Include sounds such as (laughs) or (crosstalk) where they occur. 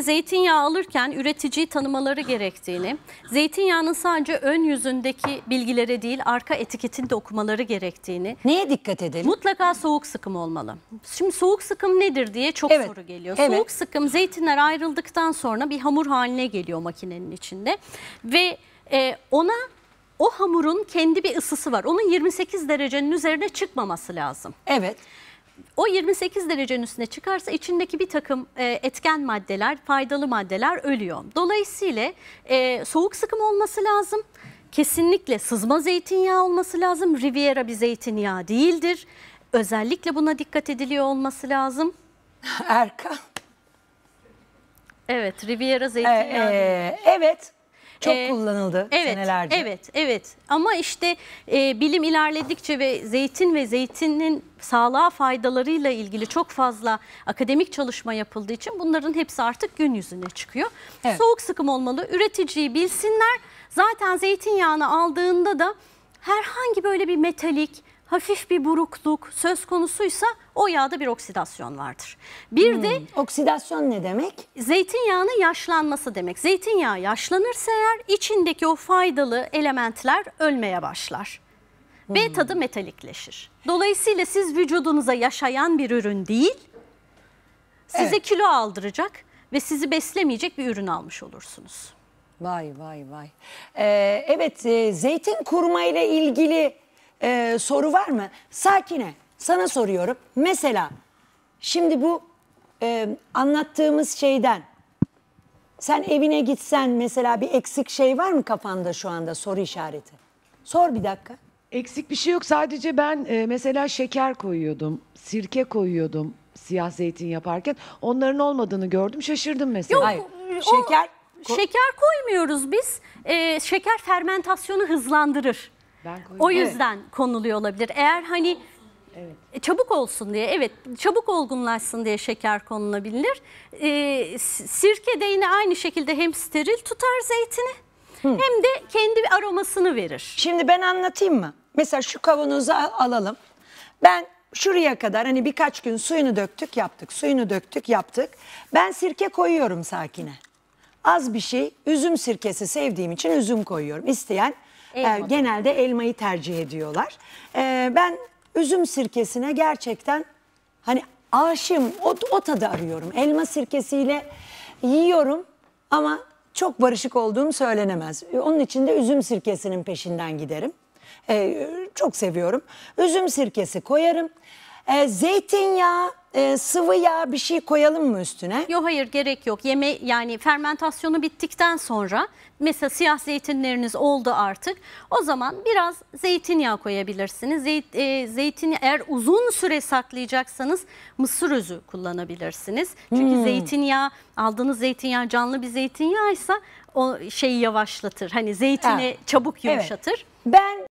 Şimdi zeytinyağı alırken üreticiyi tanımaları gerektiğini, zeytinyağının sadece ön yüzündeki bilgilere değil arka etiketini de okumaları gerektiğini. Neye dikkat edelim? Mutlaka soğuk sıkım olmalı. Şimdi soğuk sıkım nedir diye çok evet. soru geliyor. Evet. Soğuk sıkım zeytinler ayrıldıktan sonra bir hamur haline geliyor makinenin içinde ve e, ona o hamurun kendi bir ısısı var. Onun 28 derecenin üzerine çıkmaması lazım. Evet o 28 derecenin üstüne çıkarsa içindeki bir takım e, etken maddeler, faydalı maddeler ölüyor. Dolayısıyla e, soğuk sıkım olması lazım. Kesinlikle sızma zeytinyağı olması lazım. Riviera bir zeytinyağı değildir. Özellikle buna dikkat ediliyor olması lazım. (laughs) Erkan. Evet, Riviera zeytinyağı. Ee, evet. Çok ee, kullanıldı evet, senelerce. Evet, evet. Ama işte e, bilim ilerledikçe ve zeytin ve zeytinin sağlığa faydalarıyla ilgili çok fazla akademik çalışma yapıldığı için bunların hepsi artık gün yüzüne çıkıyor. Evet. Soğuk sıkım olmalı, üreticiyi bilsinler. Zaten zeytinyağını aldığında da herhangi böyle bir metalik, hafif bir burukluk söz konusuysa o yağda bir oksidasyon vardır. Bir hmm, de oksidasyon ne demek? Zeytinyağının yaşlanması demek. Zeytinyağı yaşlanırsa eğer içindeki o faydalı elementler ölmeye başlar. Hmm. B tadı metalikleşir. Dolayısıyla siz vücudunuza yaşayan bir ürün değil, size evet. kilo aldıracak ve sizi beslemeyecek bir ürün almış olursunuz. Vay vay vay. Ee, evet e, zeytin kurma ile ilgili e, soru var mı? Sakine sana soruyorum. Mesela şimdi bu e, anlattığımız şeyden sen evine gitsen mesela bir eksik şey var mı kafanda şu anda soru işareti? Sor bir dakika. Eksik bir şey yok. Sadece ben e, mesela şeker koyuyordum, sirke koyuyordum siyah zeytin yaparken. Onların olmadığını gördüm, şaşırdım mesela. Yok, Hayır. o- Şeker ko- Şeker koymuyoruz biz. Ee, şeker fermentasyonu hızlandırır. O yüzden konuluyor olabilir. Eğer hani Evet. E, çabuk olsun diye evet çabuk olgunlaşsın diye şeker konulabilir. Ee, sirke de yine aynı şekilde hem steril tutar zeytini Hı. hem de kendi bir aromasını verir. Şimdi ben anlatayım mı? Mesela şu kavanozu alalım. Ben şuraya kadar hani birkaç gün suyunu döktük yaptık, suyunu döktük yaptık. Ben sirke koyuyorum sakine. Az bir şey üzüm sirkesi sevdiğim için üzüm koyuyorum. İsteyen Elma. Ee, genelde elmayı tercih ediyorlar. Ee, ben üzüm sirkesine gerçekten hani aşığım o, o tadı arıyorum. Elma sirkesiyle yiyorum ama çok barışık olduğum söylenemez. Ee, onun için de üzüm sirkesinin peşinden giderim. çok seviyorum. Üzüm sirkesi koyarım. zeytinyağı e, sıvı yağ bir şey koyalım mı üstüne? Yok hayır gerek yok. Yeme yani fermentasyonu bittikten sonra mesela siyah zeytinleriniz oldu artık. O zaman biraz zeytinyağı koyabilirsiniz. Zeyt, e, zeytin eğer uzun süre saklayacaksanız mısır özü kullanabilirsiniz. Çünkü hmm. zeytinyağı aldığınız zeytinyağı canlı bir zeytinyağıysa o şeyi yavaşlatır. Hani zeytini evet. çabuk yumuşatır. Evet. Ben